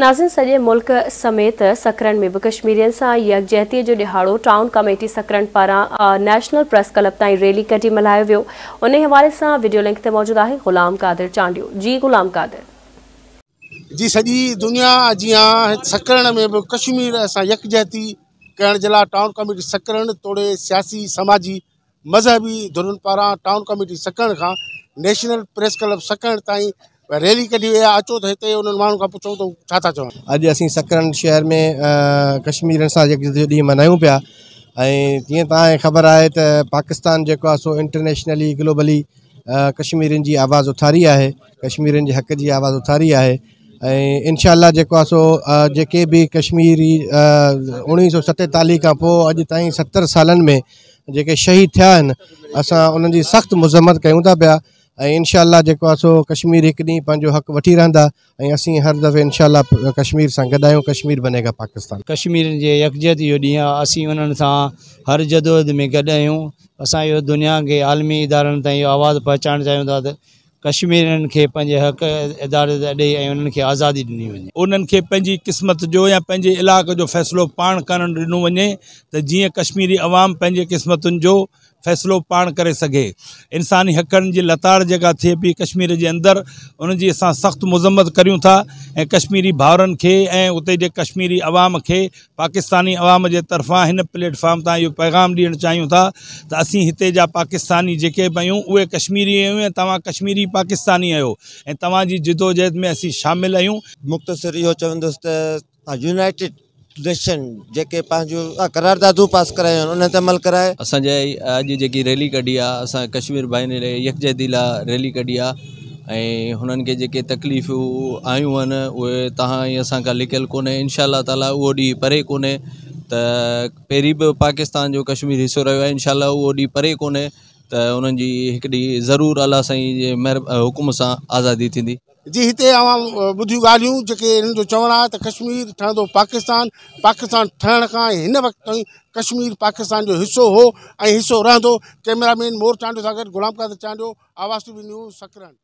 नाज़िन सॼे मुल्क समेत सकरनि में बि कश्मीरनि सां यकजतीअ जो ॾिहाड़ो टाउन कमेटी सकड़न पारां नेशनल प्रेस क्लब ताईं रैली कढी मल्हायो वियो उन हवाले सां वीडियो लिंक ते मौजूदु आहे गुलाम कादिर चांडियो जी ग़ुलाम कादिर जी सॼी दुनिया जीअं यकजहती करण जे लाइ रैली કઢી આચો થઈ તે ઉન માણુ खां પૂછો તો छा था चवनि अॼु असीं शहर में कश्मीर से यकजो ॾींहुं मल्हायूं तबर ऐं त पाकिस्तान जो सो इंटरनेशनली ग्लोबली कश्मीर की आवाज़ उथारी आहे कश्मीरियुनि जे हक़ की आवाज़ उथारी आहे ऐं इनशाला जेको सो जेके बि कश्मीरी उणिवीह सौ सतेतालीह खां पोइ अॼु में जेके शहीद थे आहिनि असां उन्हनि जी सख़्तु था पिया इनशाला सो कश्मीर एक ॾींहुं पंहिंजो हक़ वठी रहंदा हर दफ़े इनशाला कश्मीर से गॾु आहियूं कश्मीर बनेगा पाकिस्तान कश्मीर के यकजत इहो ॾींहुं आहे असीं हर जदोद में गॾु आहियूं असां दुनिया के आलमी इदार आवाज इहो आवाज़ु पहुचाइणु चाहियूं था त कश्मीरियुनि खे हक़ इदारे ॾेई ऐं उन्हनि खे आज़ादी ॾिनी वञे उन्हनि क़िस्मत जो या पंहिंजे इलाइक़े जो फ़ैसिलो पाण करणु ॾिनो वञे त कश्मीरी आवाम पंहिंजे क़िस्मतुनि जो फ़ैसिलो पाण करे सघे इंसानी हक़नि जी लताड़ जेका थिए पई कश्मीर जे अंदरि उन जी असां सख़्तु मुज़म्मत करियूं था ऐं कश्मीरी भाउरनि खे ऐं उते जे कश्मीरी अवाम खे पाकिस्तानी अवाम जे तरफ़ां हिन प्लेटफॉर्म तां इहो पैगाम ॾियणु चाहियूं था त असीं हिते जा पाकिस्तानी जेके बि आहियूं उहे कश्मीरी आहियूं ऐं तव्हां कश्मीरी पाकिस्तानी आहियो ऐं तव्हांजी जिदोजहद में असीं शामिलु आहियूं मुख़्तसिर इहो चवंदुसि त यूनाइटेड जेके पंहिंजो करार आहिनि उन ते अमल कराए असांजे अॼु जेकी रैली कढी आहे असांजे कश्मीर भाईने यकजदी लाइ रैली कढी आहे ऐं हुननि खे जेके तकलीफ़ूं आयूं आहिनि उहे तव्हां ई असांखां लिकियलु कोन्हे इनशा ताला उहो ॾींहुं परे कोन्हे त पहिरीं बि पाकिस्तान जो कश्मीर हिसो रहियो आहे इनशा उहो ॾींहुं परे कोन्हे त हुननि जी हिक ॾींहुं ज़रूरु अला साईं हुकुम सां आज़ादी थींदी जी इतने आवां ॿुधियूं गाल चवण है कश्मीर ठहंदो पाकिस्तान पाकिस्तान ठहण का इन वक्त तीन कश्मीर पाकिस्तान जो हिस्सो हो ऐं हिसो कैमरामैन मोर चांडो सागर गुलाम कादर चांडो आवास टी न्यूज़ सकरन